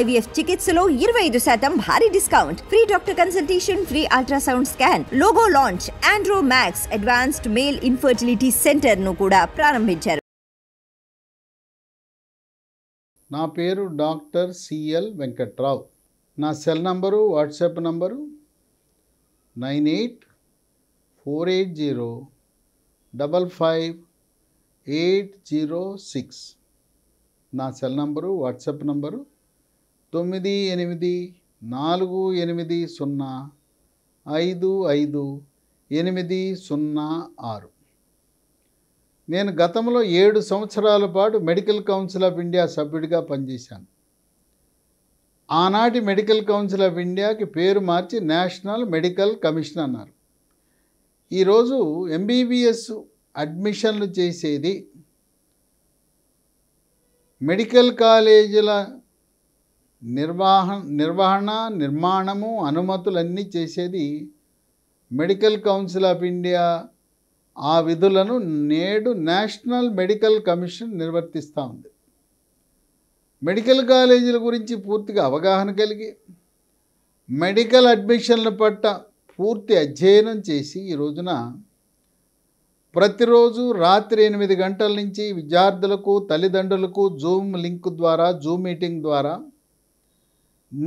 IVF చికిత్సలో ఇరవై ఐదు శాతం భారీ discount free doctor consultation free ultrasound scan logo launch Andro Max advanced male infertility centre ను కూడా ప్రారంభించారు నా పేరు డాక్టర్ సిఎల్ వెంకట్రావు నా cell number WhatsApp number nine eight four eight zero double five eight zero six నా cell number WhatsApp number తొమ్మిది ఎనిమిది నాలుగు ఎనిమిది సున్నా ఐదు ఐదు ఎనిమిది సున్నా ఆరు నేను గతంలో ఏడు సంవత్సరాల పాటు మెడికల్ కౌన్సిల్ ఆఫ్ ఇండియా సభ్యుడిగా పనిచేశాను ఆనాటి మెడికల్ కౌన్సిల్ ఆఫ్ ఇండియాకి పేరు మార్చి నేషనల్ మెడికల్ కమిషన్ అన్నారు ఈరోజు ఎంబీబీఎస్ అడ్మిషన్లు చేసేది మెడికల్ కాలేజీల నిర్వాహ నిర్వహణ నిర్మాణము అనుమతులన్నీ చేసేది మెడికల్ కౌన్సిల్ ఆఫ్ ఇండియా ఆ విధులను నేడు నేషనల్ మెడికల్ కమిషన్ నిర్వర్తిస్తూ ఉంది మెడికల్ కాలేజీల గురించి పూర్తిగా అవగాహన కలిగి మెడికల్ అడ్మిషన్ల పట్ల పూర్తి అధ్యయనం చేసి ఈ రోజున ప్రతిరోజు రాత్రి ఎనిమిది గంటల నుంచి విద్యార్థులకు తల్లిదండ్రులకు జూమ్ లింక్ ద్వారా జూమ్ మీటింగ్ ద్వారా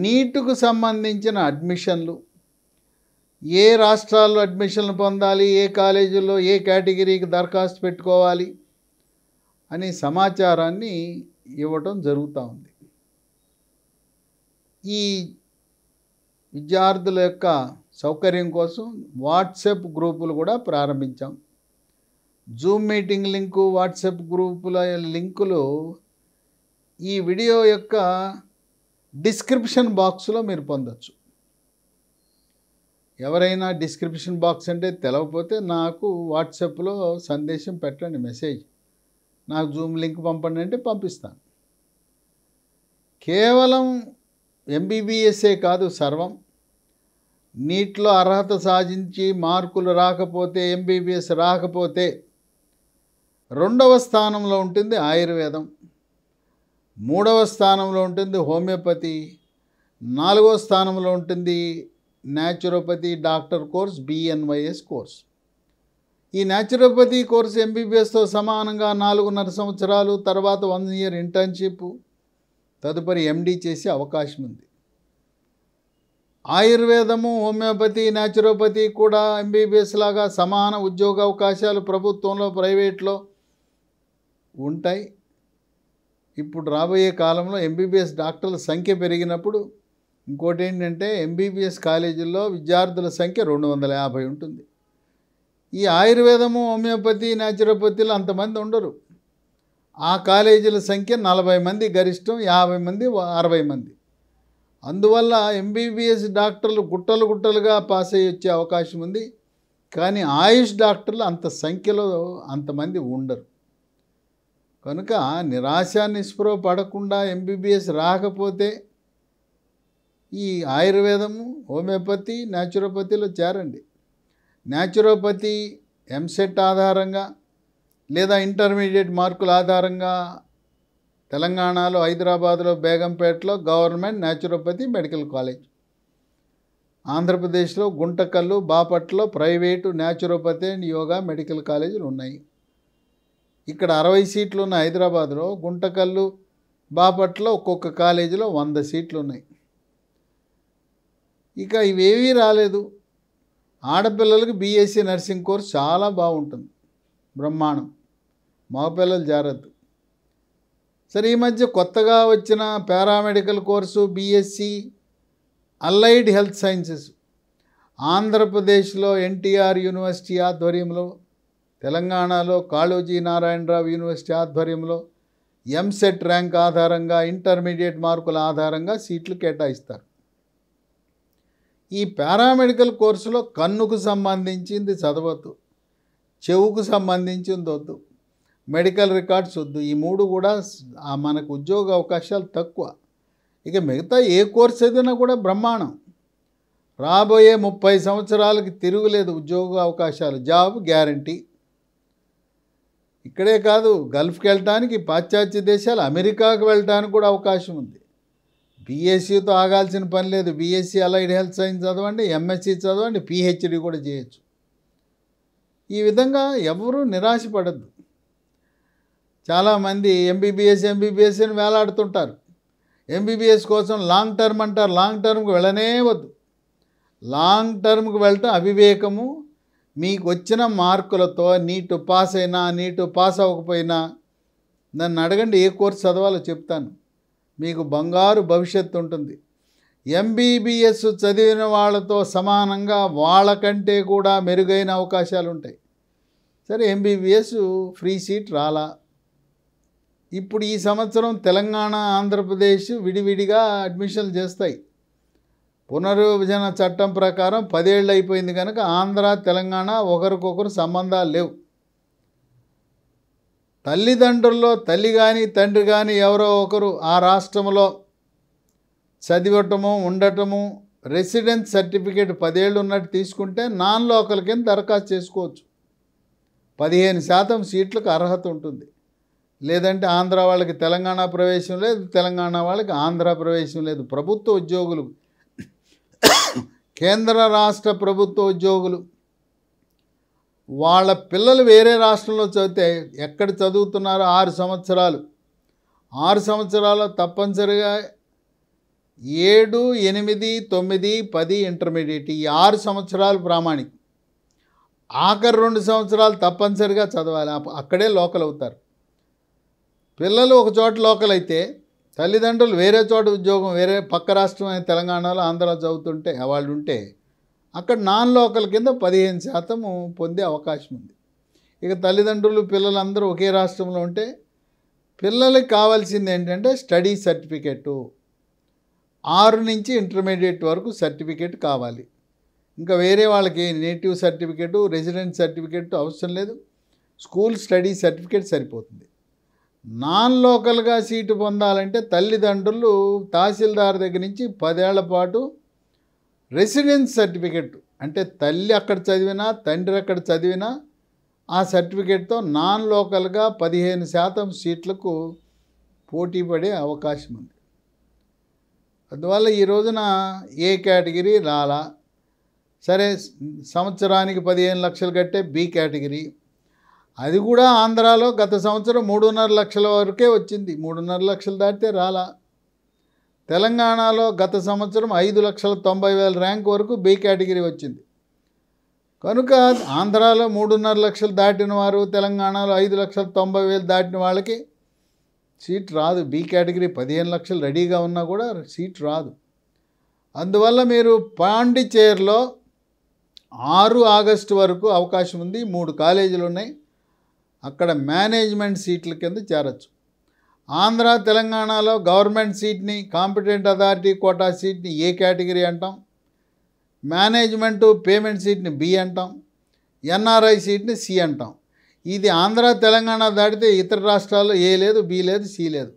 నీటుకు సంబంధించిన అడ్మిషన్లు ఏ రాష్ట్రాల్లో అడ్మిషన్లు పొందాలి ఏ కాలేజీలో ఏ కేటగిరీకి దరఖాస్తు పెట్టుకోవాలి అనే సమాచారాన్ని ఇవ్వటం జరుగుతూ ఉంది ఈ విద్యార్థుల యొక్క సౌకర్యం కోసం వాట్సాప్ గ్రూపులు కూడా ప్రారంభించాం జూమ్ మీటింగ్ లింకు వాట్సాప్ గ్రూపుల లింకులు ఈ వీడియో యొక్క డిస్క్రిప్షన్ బాక్స్లో మీరు పొందొచ్చు ఎవరైనా డిస్క్రిప్షన్ బాక్స్ అంటే తెలవకపోతే నాకు వాట్సాప్లో సందేశం పెట్టండి మెసేజ్ నాకు జూమ్ లింక్ పంపండి అంటే పంపిస్తాను కేవలం ఎంబీబీఎస్ఏ కాదు సర్వం నీట్లో అర్హత సాధించి మార్కులు రాకపోతే ఎంబీబీఎస్ రాకపోతే రెండవ స్థానంలో ఉంటుంది ఆయుర్వేదం మూడవ స్థానంలో ఉంటుంది హోమియోపతి నాలుగవ స్థానంలో ఉంటుంది naturopathy doctor course BNYS course ఈ న్యాచురోపతి కోర్సు ఎంబీబీఎస్తో సమానంగా నాలుగున్నర సంవత్సరాలు తర్వాత వన్ ఇయర్ ఇంటర్న్షిప్ తదుపరి ఎండీ చేసే అవకాశం ఉంది ఆయుర్వేదము హోమియోపతి న్యాచురోపతి కూడా ఎంబీబీఎస్ లాగా సమాన ఉద్యోగ అవకాశాలు ప్రభుత్వంలో ప్రైవేట్లో ఉంటాయి ఇప్పుడు రాబోయే కాలంలో ఎంబీబీఎస్ డాక్టర్ల సంఖ్య పెరిగినప్పుడు ఇంకోటి ఏంటంటే ఎంబీబీఎస్ కాలేజీల్లో విద్యార్థుల సంఖ్య రెండు వందల యాభై ఉంటుంది ఈ ఆయుర్వేదము హోమియోపతి న్యాచురోపతిలో అంతమంది ఉండరు ఆ కాలేజీల సంఖ్య నలభై మంది గరిష్టం యాభై మంది అరవై మంది అందువల్ల ఎంబీబీఎస్ డాక్టర్లు గుట్టలు గుట్టలుగా పాస్ అయ్యి వచ్చే అవకాశం ఉంది కానీ ఆయుష్ డాక్టర్లు అంత సంఖ్యలో అంతమంది ఉండరు కనుక నిరాశ నిస్పృహ పడకుండా ఎంబీబీఎస్ రాకపోతే ఈ ఆయుర్వేదము హోమియోపతి న్యాచురోపతిలో చేరండి న్యాచురోపతి ఎంసెట్ ఆధారంగా లేదా ఇంటర్మీడియట్ మార్కుల ఆధారంగా తెలంగాణలో హైదరాబాద్లో బేగంపేటలో గవర్నమెంట్ న్యాచురోపతి మెడికల్ కాలేజ్ ఆంధ్రప్రదేశ్లో గుంటకల్లు బాపట్లో private naturopathy and yoga medical కాలేజీలు ఉన్నాయి ఇక్కడ అరవై సీట్లు ఉన్న హైదరాబాద్లో గుంటకల్లు బాపట్ల ఒక్కొక్క కాలేజీలో వంద సీట్లు ఉన్నాయి ఇక ఇవేవీ రాలేదు ఆడపిల్లలకు బీఎస్సీ నర్సింగ్ కోర్స్ చాలా బాగుంటుంది బ్రహ్మాండం మగపిల్లలు జాగ్రత్త సరే ఈ మధ్య కొత్తగా వచ్చిన paramedical course BSc allied health sciences ఆంధ్రప్రదేశ్లో ఎన్టీఆర్ యూనివర్సిటీ ఆధ్వర్యంలో తెలంగాణలో కాళోజీ నారాయణరావు యూనివర్సిటీ ఆధ్వర్యంలో ఎంసెట్ ర్యాంక్ ఆధారంగా ఇంటర్మీడియట్ మార్కుల ఆధారంగా సీట్లు కేటాయిస్తారు ఈ పారామెడికల్ కోర్సులో కన్నుకు సంబంధించింది చదవద్దు చెవుకు సంబంధించింది వద్దు మెడికల్ రికార్డ్స్ వద్దు ఈ మూడు కూడా మనకు ఉద్యోగ అవకాశాలు తక్కువ ఇక మిగతా ఏ కోర్స్ ఏదైనా కూడా బ్రహ్మాండం రాబోయే ముప్పై సంవత్సరాలకి తిరుగులేదు ఉద్యోగ అవకాశాలు జాబ్ గ్యారంటీ ఇక్కడే కాదు గల్ఫ్కి వెళ్ళటానికి పాశ్చాత్య దేశాలు అమెరికాకు వెళ్ళటానికి కూడా అవకాశం ఉంది బీఎస్సీతో ఆగాల్సిన పని లేదు బీఎస్సీ అలైడ్ హెల్త్ సైన్స్ చదవండి ఎంఎస్సీ చదవండి పిహెచ్డి కూడా చేయొచ్చు ఈ విధంగా ఎవరూ నిరాశపడద్దు చాలామంది ఎంబీబీఎస్ ఎంబీబీఎస్ అని వేలాడుతుంటారు ఎంబీబీఎస్ కోసం లాంగ్ టర్మ్ అంటారు లాంగ్ టర్మ్కి వెళ్ళనే వద్దు లాంగ్ టర్మ్కి వెళ్ళటం అవివేకము మీకు వచ్చిన మార్కులతో నీటు పాస్ అయినా నీటు పాస్ అవ్వకపోయినా నన్ను అడగండి ఏ కోర్స్ చదవాలో చెప్తాను మీకు బంగారు భవిష్యత్తు ఉంటుంది ఎంబీబీఎస్ చదివిన వాళ్ళతో సమానంగా వాళ్ళకంటే కూడా మెరుగైన అవకాశాలు ఉంటాయి సరే ఎంబీబీఎస్ ఫ్రీ సీట్ రాలా ఇప్పుడు ఈ సంవత్సరం తెలంగాణ ఆంధ్రప్రదేశ్ విడివిడిగా అడ్మిషన్లు చేస్తాయి పునర్విభజన చట్టం ప్రకారం పదేళ్ళు అయిపోయింది కనుక ఆంధ్ర తెలంగాణ ఒకరికొకరు సంబంధాలు లేవు తల్లిదండ్రుల్లో తల్లి కానీ తండ్రి కానీ ఎవరో ఒకరు ఆ రాష్ట్రంలో చదివటము ఉండటము రెసిడెన్స్ సర్టిఫికేట్ పదేళ్ళు ఉన్నట్టు తీసుకుంటే నాన్ లోకల్ కింద దరఖాస్తు చేసుకోవచ్చు పదిహేను శాతం సీట్లకు అర్హత ఉంటుంది లేదంటే ఆంధ్ర వాళ్ళకి తెలంగాణ ప్రవేశం లేదు తెలంగాణ వాళ్ళకి ఆంధ్ర ప్రవేశం లేదు ప్రభుత్వ ఉద్యోగులు కేంద్ర రాష్ట్ర ప్రభుత్వ ఉద్యోగులు వాళ్ళ పిల్లలు వేరే రాష్ట్రంలో చదివితే ఎక్కడ చదువుతున్నారో ఆరు సంవత్సరాలు ఆరు సంవత్సరాలు తప్పనిసరిగా ఏడు ఎనిమిది తొమ్మిది పది ఇంటర్మీడియట్ ఈ ఆరు సంవత్సరాలు ప్రామాణికం ఆఖరి రెండు సంవత్సరాలు తప్పనిసరిగా చదవాలి అక్కడే లోకల్ అవుతారు పిల్లలు ఒక చోట లోకల్ అయితే తల్లిదండ్రులు వేరే చోట ఉద్యోగం వేరే పక్క రాష్ట్రం అయిన తెలంగాణలో ఆంధ్రలో చదువుతుంటే వాళ్ళు ఉంటే అక్కడ నాన్ లోకల్ కింద పదిహేను శాతము పొందే అవకాశం ఉంది ఇక తల్లిదండ్రులు పిల్లలందరూ ఒకే రాష్ట్రంలో ఉంటే పిల్లలకి కావాల్సింది ఏంటంటే స్టడీ సర్టిఫికెట్టు ఆరు నుంచి ఇంటర్మీడియట్ వరకు సర్టిఫికేట్ కావాలి ఇంకా వేరే వాళ్ళకి నేటివ్ సర్టిఫికేటు రెసిడెంట్ సర్టిఫికేట్ అవసరం లేదు స్కూల్ స్టడీ సర్టిఫికేట్ సరిపోతుంది నాన్ లోకల్గా సీటు పొందాలంటే తల్లిదండ్రులు తహసీల్దార్ దగ్గర నుంచి పదేళ్ల పాటు రెసిడెన్స్ సర్టిఫికెట్ అంటే తల్లి అక్కడ చదివినా తండ్రి అక్కడ చదివినా ఆ సర్టిఫికెట్తో నాన్ లోకల్గా పదిహేను శాతం సీట్లకు పోటీ పడే అవకాశం ఉంది అందువల్ల ఈ రోజున ఏ కేటగిరీ రాలా సరే సంవత్సరానికి పదిహేను లక్షలు కట్టే బి కేటగిరీ అది కూడా ఆంధ్రాలో గత సంవత్సరం మూడున్నర లక్షల వరకే వచ్చింది మూడున్నర లక్షలు దాటితే రాలా తెలంగాణలో గత సంవత్సరం ఐదు లక్షల తొంభై వేల ర్యాంక్ వరకు బి కేటగిరీ వచ్చింది కనుక ఆంధ్రాలో మూడున్నర లక్షలు దాటిన వారు తెలంగాణలో ఐదు లక్షల తొంభై వేలు దాటిన వాళ్ళకి సీట్ రాదు బి కేటగిరీ పదిహేను లక్షలు రెడీగా ఉన్నా కూడా సీట్ రాదు అందువల్ల మీరు పాండిచేర్లో ఆరు ఆగస్టు వరకు అవకాశం ఉంది మూడు కాలేజీలు ఉన్నాయి అక్కడ మేనేజ్మెంట్ సీట్ల కింద చేరచ్చు ఆంధ్ర తెలంగాణలో గవర్నమెంట్ సీట్ని కాంపిటెంట్ అథారిటీ కోటా సీట్ని ఏ కేటగిరీ అంటాం మేనేజ్మెంటు పేమెంట్ సీట్ని బి అంటాం ఎన్ఆర్ఐ సీట్ని సి అంటాం ఇది ఆంధ్ర తెలంగాణ దాటితే ఇతర రాష్ట్రాల్లో ఏ లేదు బి లేదు సి లేదు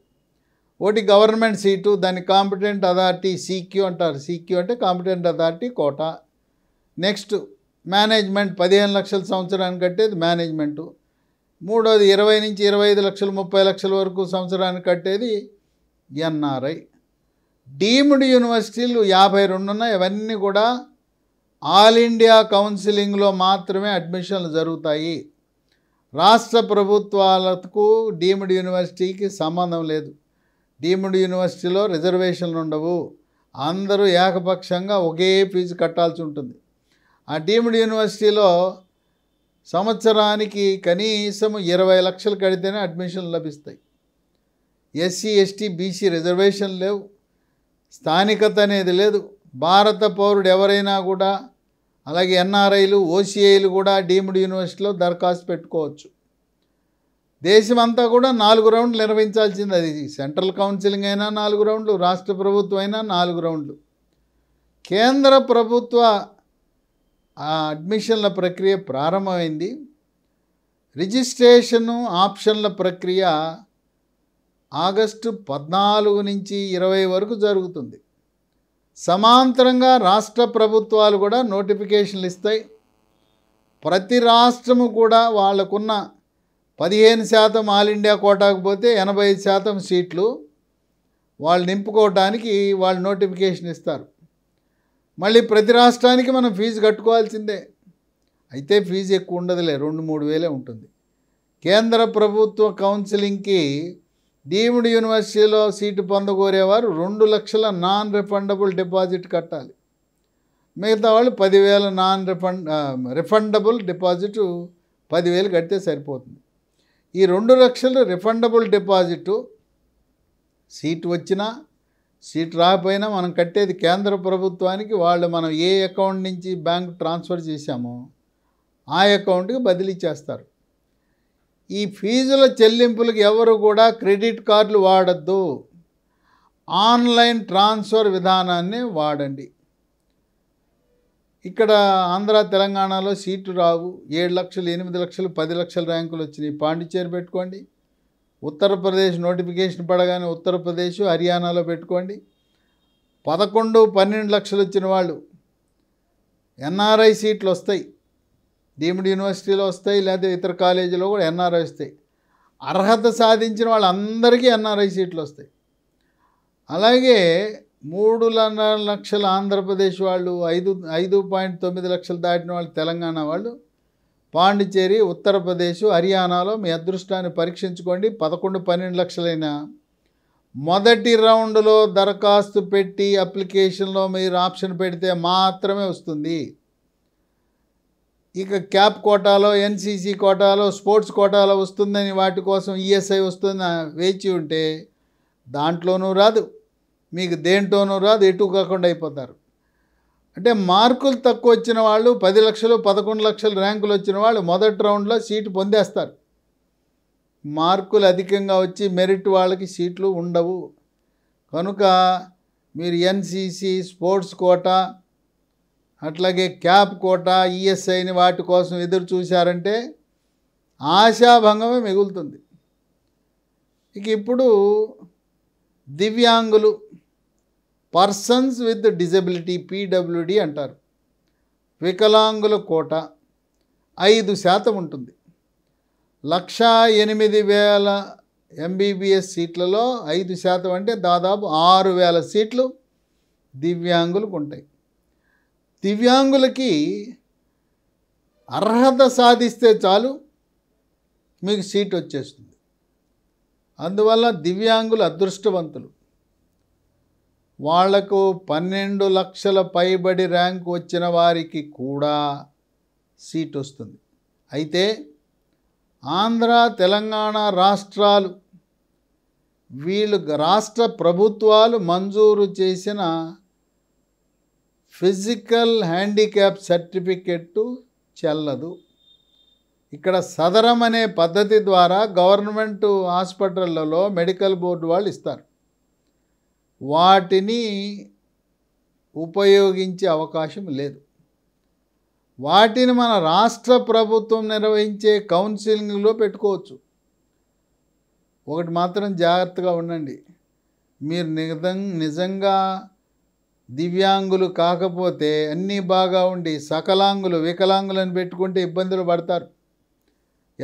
ఒకటి గవర్నమెంట్ సీటు దాన్ని కాంపిటెంట్ అథారిటీ సీక్యూ అంటారు సీక్యూ అంటే competent authority quota next management పదిహేను లక్షల సంవత్సరానికి కట్టేది మేనేజ్మెంటు మూడోది ఇరవై నుంచి ఇరవై ఐదు లక్షలు ముప్పై లక్షల వరకు సంవత్సరానికి కట్టేది ఎన్ఆర్ఐ డీమ్డ్ యూనివర్సిటీలు యాభై రెండు ఉన్నాయి ఇవన్నీ కూడా ఆల్ ఇండియా కౌన్సిలింగ్లో మాత్రమే అడ్మిషన్లు జరుగుతాయి రాష్ట్ర ప్రభుత్వాలకు డీమ్డ్ యూనివర్సిటీకి సంబంధం లేదు డీమ్డ్ యూనివర్సిటీలో రిజర్వేషన్లు ఉండవు అందరూ ఏకపక్షంగా ఒకే ఫీజు కట్టాల్సి ఉంటుంది ఆ డీమ్డ్ యూనివర్సిటీలో సంవత్సరానికి కనీసం ఇరవై లక్షలు కడితేనే అడ్మిషన్లు లభిస్తాయి ఎస్సీ ఎస్టీ బీసీ రిజర్వేషన్ లేవు స్థానికత అనేది లేదు భారత పౌరుడు ఎవరైనా కూడా అలాగే ఎన్ఆర్ఐలు ఓసీఐలు కూడా డీమ్డ్ యూనివర్సిటీలో దరఖాస్తు పెట్టుకోవచ్చు దేశమంతా కూడా నాలుగు రౌండ్లు నిర్వహించాల్సింది అది సెంట్రల్ కౌన్సిలింగ్ అయినా నాలుగు రౌండ్లు రాష్ట్ర ప్రభుత్వం అయినా నాలుగు రౌండ్లు కేంద్ర ప్రభుత్వ ఆ అడ్మిషన్ల ప్రక్రియ ప్రారంభమైంది రిజిస్ట్రేషను ఆప్షన్ల ప్రక్రియ ఆగస్టు పద్నాలుగు నుంచి ఇరవై వరకు జరుగుతుంది సమాంతరంగా రాష్ట్ర ప్రభుత్వాలు కూడా నోటిఫికేషన్లు ఇస్తాయి ప్రతి రాష్ట్రము కూడా వాళ్ళకున్న పదిహేను శాతం ఆల్ ఇండియా కోటాకు పోతే ఎనభై శాతం సీట్లు వాళ్ళు నింపుకోవడానికి వాళ్ళు నోటిఫికేషన్ ఇస్తారు మళ్ళీ ప్రతి రాష్ట్రానికి మనం ఫీజు కట్టుకోవాల్సిందే అయితే ఫీజు ఎక్కువ ఉండదులే రెండు మూడు వేలే ఉంటుంది కేంద్ర ప్రభుత్వ కౌన్సిలింగ్కి డీమ్డ్ యూనివర్సిటీలో సీటు పొందగోరేవారు రెండు లక్షల నాన్ రిఫండబుల్ డిపాజిట్ కట్టాలి మిగతా వాళ్ళు పదివేల నాన్ రిఫండ్ రిఫండబుల్ డిపాజిట్ పదివేలు కడితే సరిపోతుంది ఈ రెండు లక్షలు రిఫండబుల్ డిపాజిట్ సీటు వచ్చినా సీట్ రాకపోయినా మనం కట్టేది కేంద్ర ప్రభుత్వానికి వాళ్ళు మనం ఏ అకౌంట్ నుంచి బ్యాంక్ ట్రాన్స్ఫర్ చేశామో ఆ అకౌంట్కి బదిలీ చేస్తారు ఈ ఫీజుల చెల్లింపులకు ఎవరు కూడా క్రెడిట్ కార్డులు వాడద్దు ఆన్లైన్ ట్రాన్స్ఫర్ విధానాన్ని వాడండి ఇక్కడ ఆంధ్ర తెలంగాణలో సీట్లు రావు ఏడు లక్షలు ఎనిమిది లక్షలు పది లక్షల ర్యాంకులు వచ్చినాయి పాండిచేరి పెట్టుకోండి ఉత్తరప్రదేశ్ నోటిఫికేషన్ పడగానే ఉత్తరప్రదేశ్ హర్యానాలో పెట్టుకోండి పదకొండు పన్నెండు లక్షలు వచ్చిన వాళ్ళు ఎన్ఆర్ఐ సీట్లు వస్తాయి డీమ్డ్ యూనివర్సిటీలో వస్తాయి లేకపోతే ఇతర కాలేజీలో కూడా ఎన్ఆర్ఐ వస్తాయి అర్హత సాధించిన వాళ్ళందరికీ ఎన్ఆర్ఐ సీట్లు వస్తాయి అలాగే మూడు లక్షల ఆంధ్రప్రదేశ్ వాళ్ళు ఐదు ఐదు పాయింట్ తొమ్మిది లక్షలు దాటిన వాళ్ళు తెలంగాణ వాళ్ళు పాండిచ్చేరి ఉత్తరప్రదేశ్ హర్యానాలో మీ అదృష్టాన్ని పరీక్షించుకోండి పదకొండు పన్నెండు లక్షలైన మొదటి రౌండ్లో దరఖాస్తు పెట్టి అప్లికేషన్లో మీరు ఆప్షన్ పెడితే మాత్రమే వస్తుంది ఇక క్యాప్ కోటాలో ఎన్సీసీ కోటాలో స్పోర్ట్స్ కోటాలో వస్తుందని వాటి కోసం ఈఎస్ఐ వస్తుందని వేచి ఉంటే దాంట్లోనూ రాదు మీకు దేంట్లోనూ రాదు ఎటు కాకుండా అయిపోతారు అంటే మార్కులు తక్కువ వచ్చిన వాళ్ళు పది లక్షలు పదకొండు లక్షలు ర్యాంకులు వచ్చిన వాళ్ళు మొదటి రౌండ్లో సీటు పొందేస్తారు మార్కులు అధికంగా వచ్చి మెరిట్ వాళ్ళకి సీట్లు ఉండవు కనుక మీరు ఎన్సీసీ స్పోర్ట్స్ కోట అట్లాగే క్యాప్ కోట ఈఎస్ఐని వాటి కోసం ఎదురు చూశారంటే ఆశాభంగమే మిగులుతుంది ఇక ఇప్పుడు దివ్యాంగులు పర్సన్స్ విత్ డిజబిలిటీ పీడబ్ల్యూడి అంటారు వికలాంగుల కోట ఐదు శాతం ఉంటుంది లక్షా ఎనిమిది వేల ఎంబీబీఎస్ సీట్లలో ఐదు శాతం అంటే దాదాపు ఆరు వేల సీట్లు దివ్యాంగులకు ఉంటాయి దివ్యాంగులకి అర్హత సాధిస్తే చాలు మీకు సీట్ వచ్చేస్తుంది అందువల్ల దివ్యాంగులు అదృష్టవంతులు వాళ్లకు పన్నెండు లక్షల పైబడి ర్యాంక్ వచ్చిన వారికి కూడా సీట్ వస్తుంది అయితే ఆంధ్ర తెలంగాణ రాష్ట్రాలు వీళ్ళు రాష్ట్ర ప్రభుత్వాలు మంజూరు చేసిన ఫిజికల్ హ్యాండిక్యాప్ సర్టిఫికెట్టు చెల్లదు ఇక్కడ సదరం అనే పద్ధతి ద్వారా గవర్నమెంట్ హాస్పిటళ్లలో మెడికల్ బోర్డు వాళ్ళు ఇస్తారు వాటిని ఉపయోగించే అవకాశం లేదు వాటిని మన రాష్ట్ర ప్రభుత్వం నిర్వహించే కౌన్సిలింగ్లో పెట్టుకోవచ్చు ఒకటి మాత్రం జాగ్రత్తగా ఉండండి మీరు నిజంగా దివ్యాంగులు కాకపోతే అన్నీ బాగా ఉండి సకలాంగులు వికలాంగులను పెట్టుకుంటే ఇబ్బందులు పడతారు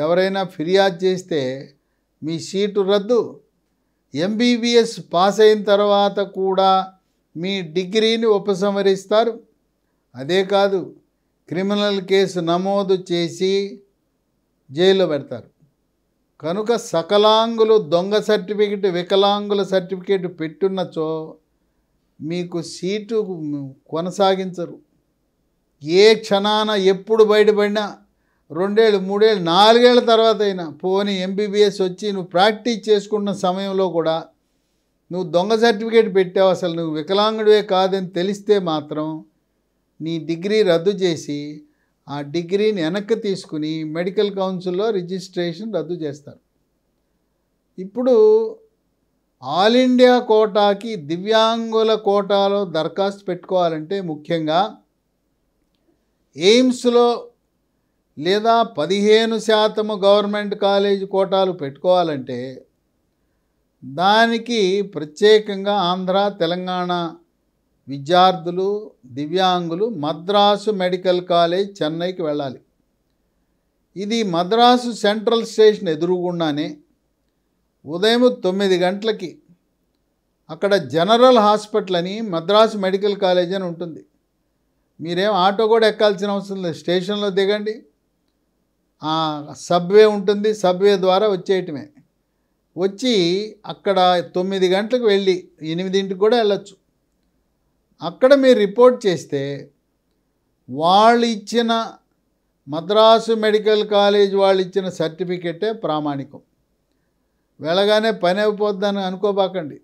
ఎవరైనా ఫిర్యాదు చేస్తే మీ సీటు రద్దు ఎంబీబీఎస్ పాస్ అయిన తర్వాత కూడా మీ డిగ్రీని ఉపసంహరిస్తారు అదే కాదు క్రిమినల్ కేసు నమోదు చేసి జైల్లో పెడతారు కనుక సకలాంగులు దొంగ సర్టిఫికెట్ వికలాంగుల సర్టిఫికేట్ పెట్టున్నచో మీకు సీటు కొనసాగించరు ఏ క్షణాన ఎప్పుడు బయటపడినా రెండేళ్ళు మూడేళ్ళు నాలుగేళ్ల తర్వాత అయినా పోనీ ఎంబీబీఎస్ వచ్చి నువ్వు ప్రాక్టీస్ చేసుకున్న సమయంలో కూడా నువ్వు దొంగ సర్టిఫికేట్ పెట్టావు అసలు నువ్వు వికలాంగుడివే కాదని తెలిస్తే మాత్రం నీ డిగ్రీ రద్దు చేసి ఆ డిగ్రీని వెనక్కి తీసుకుని మెడికల్ కౌన్సిల్లో రిజిస్ట్రేషన్ రద్దు చేస్తారు ఇప్పుడు ఆల్ ఇండియా కోటాకి దివ్యాంగుల కోటాలో దరఖాస్తు పెట్టుకోవాలంటే ముఖ్యంగా ఎయిమ్స్లో లేదా పదిహేను శాతము గవర్నమెంట్ కాలేజీ కోటాలు పెట్టుకోవాలంటే దానికి ప్రత్యేకంగా ఆంధ్ర తెలంగాణ విద్యార్థులు దివ్యాంగులు మద్రాసు మెడికల్ కాలేజ్ చెన్నైకి వెళ్ళాలి ఇది మద్రాసు సెంట్రల్ స్టేషన్ ఎదురుగుండానే ఉదయం తొమ్మిది గంటలకి అక్కడ జనరల్ హాస్పిటల్ అని మద్రాసు మెడికల్ కాలేజ్ అని ఉంటుంది మీరేం ఆటో కూడా ఎక్కాల్సిన అవసరం లేదు స్టేషన్లో దిగండి సబ్వే ఉంటుంది సబ్వే ద్వారా వచ్చేయటమే వచ్చి అక్కడ తొమ్మిది గంటలకు వెళ్ళి ఎనిమిదింటికి కూడా వెళ్ళచ్చు అక్కడ మీరు రిపోర్ట్ చేస్తే వాళ్ళు ఇచ్చిన మద్రాసు మెడికల్ కాలేజ్ వాళ్ళు ఇచ్చిన సర్టిఫికెటే ప్రామాణికం వెళ్ళగానే పని అయిపోద్దని అనుకోబాకండి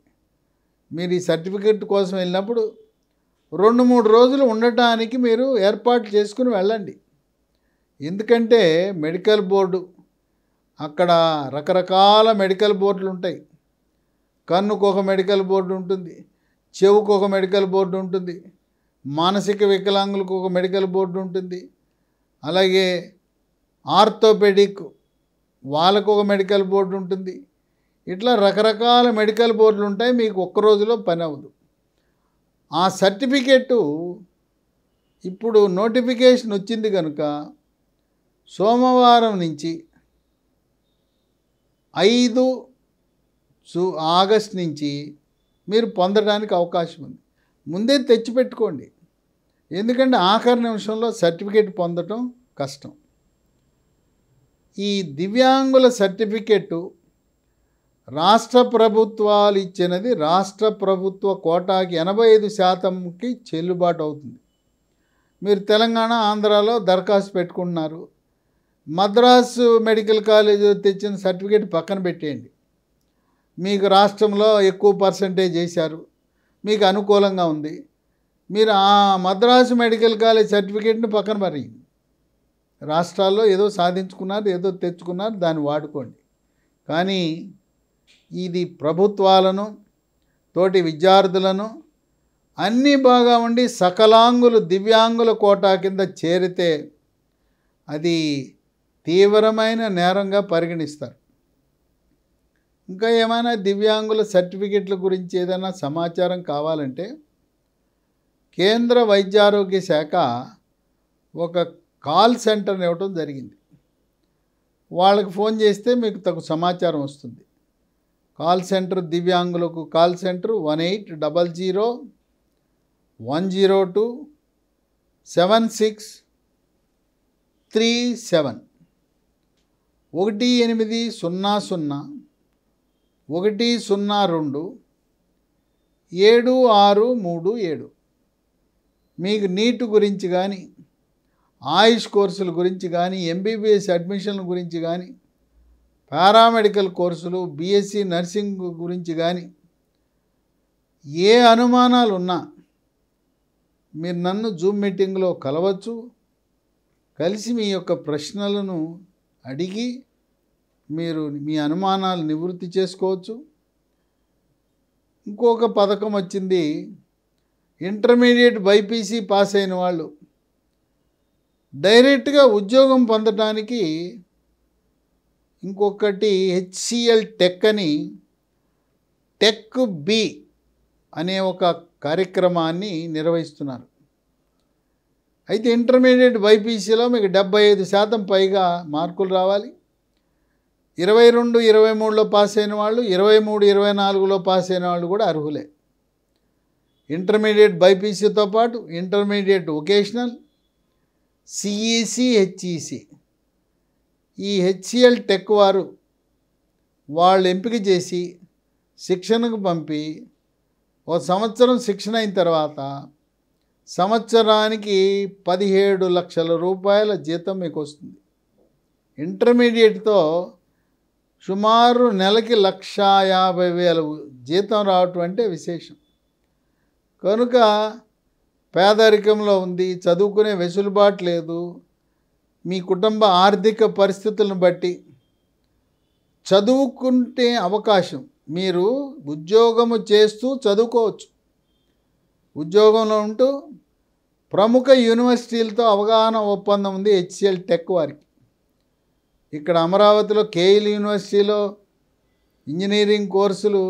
మీరు ఈ సర్టిఫికెట్ కోసం వెళ్ళినప్పుడు రెండు మూడు రోజులు ఉండటానికి మీరు ఏర్పాటు చేసుకుని వెళ్ళండి ఎందుకంటే మెడికల్ బోర్డు అక్కడ రకరకాల మెడికల్ బోర్డులు ఉంటాయి కన్నుకు ఒక మెడికల్ బోర్డు ఉంటుంది చెవుకు ఒక మెడికల్ బోర్డు ఉంటుంది మానసిక వికలాంగులకు ఒక మెడికల్ బోర్డు ఉంటుంది అలాగే ఆర్థోపెడిక్ వాళ్ళకు ఒక మెడికల్ బోర్డు ఉంటుంది ఇట్లా రకరకాల మెడికల్ బోర్డులు ఉంటాయి మీకు ఒక్క రోజులో పని అవ్వదు ఆ సర్టిఫికెట్టు ఇప్పుడు నోటిఫికేషన్ వచ్చింది కనుక సోమవారం నుంచి ఐదు సు ఆగస్ట్ నుంచి మీరు పొందడానికి అవకాశం ఉంది ముందే తెచ్చిపెట్టుకోండి ఎందుకంటే ఆఖరి నిమిషంలో సర్టిఫికేట్ పొందటం కష్టం ఈ దివ్యాంగుల సర్టిఫికెట్టు రాష్ట్ర ప్రభుత్వాలు ఇచ్చినది రాష్ట్ర ప్రభుత్వ కోటాకి ఎనభై ఐదు శాతంకి చెల్లుబాటు అవుతుంది మీరు తెలంగాణ ఆంధ్రాలో దరఖాస్తు పెట్టుకుంటున్నారు మద్రాసు మెడికల్ కాలేజ్ తెచ్చిన సర్టిఫికేట్ పక్కన పెట్టేయండి మీకు రాష్ట్రంలో ఎక్కువ పర్సంటేజ్ వేశారు మీకు అనుకూలంగా ఉంది మీరు ఆ మద్రాసు మెడికల్ కాలేజ్ సర్టిఫికేట్ని పక్కన పరేయండి రాష్ట్రాల్లో ఏదో సాధించుకున్నారు ఏదో తెచ్చుకున్నారు దాన్ని వాడుకోండి కానీ ఇది ప్రభుత్వాలను తోటి విద్యార్థులను అన్నీ బాగా ఉండి సకలాంగులు దివ్యాంగుల కోటా కింద చేరితే అది తీవ్రమైన నేరంగా పరిగణిస్తారు ఇంకా ఏమైనా దివ్యాంగుల సర్టిఫికెట్ల గురించి ఏదైనా సమాచారం కావాలంటే కేంద్ర వైద్యారోగ్య శాఖ ఒక కాల్ సెంటర్ని ఇవ్వటం జరిగింది వాళ్ళకి ఫోన్ చేస్తే మీకు తగు సమాచారం వస్తుంది కాల్ సెంటర్ దివ్యాంగులకు call centre one eight double zero one zero two seven six three seven ఒకటి ఎనిమిది సున్నా సున్నా ఒకటి సున్నా రెండు ఏడు ఆరు మూడు ఏడు మీకు నీటు గురించి కానీ ఆయుష్ కోర్సుల గురించి కానీ ఎంబీబీఎస్ అడ్మిషన్ల గురించి కానీ పారామెడికల్ కోర్సులు బీఎస్సీ నర్సింగ్ గురించి కానీ ఏ అనుమానాలు ఉన్నా మీరు నన్ను జూమ్ మీటింగ్లో కలవచ్చు కలిసి మీ యొక్క ప్రశ్నలను అడిగి మీరు మీ అనుమానాలు నివృత్తి చేసుకోవచ్చు ఇంకొక పథకం వచ్చింది ఇంటర్మీడియట్ బైపీసీ పాస్ అయిన వాళ్ళు డైరెక్ట్గా ఉద్యోగం పొందటానికి ఇంకొకటి హెచ్సిఎల్ టెక్ అని టెక్ బి అనే ఒక కార్యక్రమాన్ని నిర్వహిస్తున్నారు అయితే ఇంటర్మీడియట్ బైపీసీలో మీకు డెబ్బై ఐదు శాతం పైగా మార్కులు రావాలి ఇరవై రెండు ఇరవై మూడులో పాస్ అయిన వాళ్ళు ఇరవై మూడు ఇరవై నాలుగులో పాస్ అయిన వాళ్ళు కూడా అర్హులే ఇంటర్మీడియట్ బైపీసీతో పాటు ఇంటర్మీడియట్ వొకేషనల్ సిఈసి హెచ్ఈసి ఈ హెచ్సిఎల్ టెక్ వారు వాళ్ళు ఎంపిక చేసి శిక్షణకు పంపి ఒక సంవత్సరం శిక్షణ అయిన తర్వాత సంవత్సరానికి పదిహేడు లక్షల రూపాయల జీతం మీకు వస్తుంది ఇంటర్మీడియట్తో సుమారు నెలకి లక్ష యాభై వేల జీతం రావటం అంటే విశేషం కనుక పేదరికంలో ఉంది చదువుకునే వెసులుబాటు లేదు మీ కుటుంబ ఆర్థిక పరిస్థితులను బట్టి చదువుకుంటే అవకాశం మీరు ఉద్యోగము చేస్తూ చదువుకోవచ్చు ఉద్యోగంలో ఉంటూ ప్రముఖ యూనివర్సిటీలతో అవగాహన ఒప్పందం ఉంది హెచ్సిఎల్ టెక్ వారికి ఇక్కడ అమరావతిలో కేఎల్ యూనివర్సిటీలో ఇంజనీరింగ్ కోర్సులు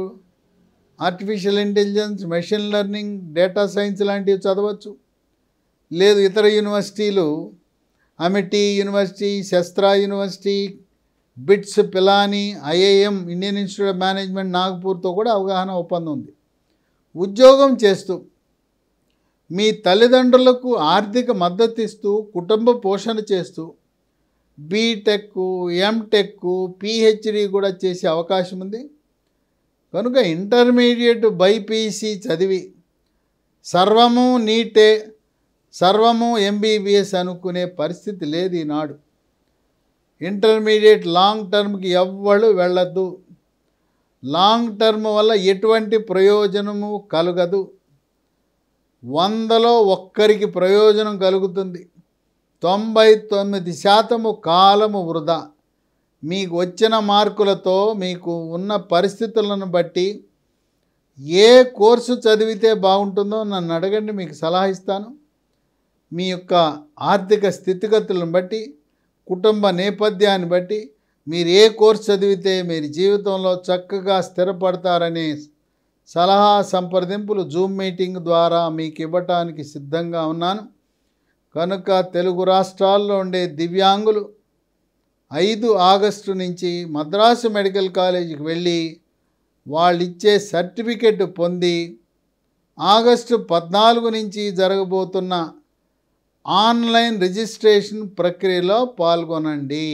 artificial intelligence machine learning data science లాంటివి చదవచ్చు లేదు ఇతర యూనివర్సిటీలు Amity university Sastra university BITS Pilani IIM Indian Institute of Management నాగపూర్తో కూడా అవగాహన ఒప్పందం ఉంది ఉద్యోగం చేస్తూ మీ తల్లిదండ్రులకు ఆర్థిక మద్దతు ఇస్తూ కుటుంబ పోషణ చేస్తూ బీటెక్ ఎంటెక్ పిహెచ్డి కూడా చేసే అవకాశం ఉంది కనుక ఇంటర్మీడియట్ బైపీసీ చదివి సర్వము నీటే సర్వము ఎంబీబీఎస్ అనుకునే పరిస్థితి లేదు ఈనాడు ఇంటర్మీడియట్ లాంగ్ టర్మ్కి ఎవ్వడు వెళ్ళద్దు లాంగ్ టర్మ్ వల్ల ఎటువంటి ప్రయోజనము కలగదు వందలో ఒక్కరికి ప్రయోజనం కలుగుతుంది తొంభై తొమ్మిది శాతము కాలము వృధా మీకు వచ్చిన మార్కులతో మీకు ఉన్న పరిస్థితులను బట్టి ఏ కోర్సు చదివితే బాగుంటుందో నన్ను అడగండి మీకు సలహా ఇస్తాను మీ యొక్క ఆర్థిక స్థితిగతులను బట్టి కుటుంబ నేపథ్యాన్ని బట్టి మీరు ఏ కోర్సు చదివితే మీరు జీవితంలో చక్కగా స్థిరపడతారనే సలహా సంప్రదింపులు జూమ్ మీటింగ్ ద్వారా మీకు ఇవ్వటానికి సిద్ధంగా ఉన్నాను కనుక తెలుగు రాష్ట్రాల్లో ఉండే దివ్యాంగులు ఐదు ఆగస్టు నుంచి మద్రాసు మెడికల్ కాలేజీకి వెళ్ళి వాళ్ళిచ్చే సర్టిఫికెట్ పొంది ఆగస్టు పద్నాలుగు నుంచి జరగబోతున్న ఆన్లైన్ రిజిస్ట్రేషన్ ప్రక్రియలో పాల్గొనండి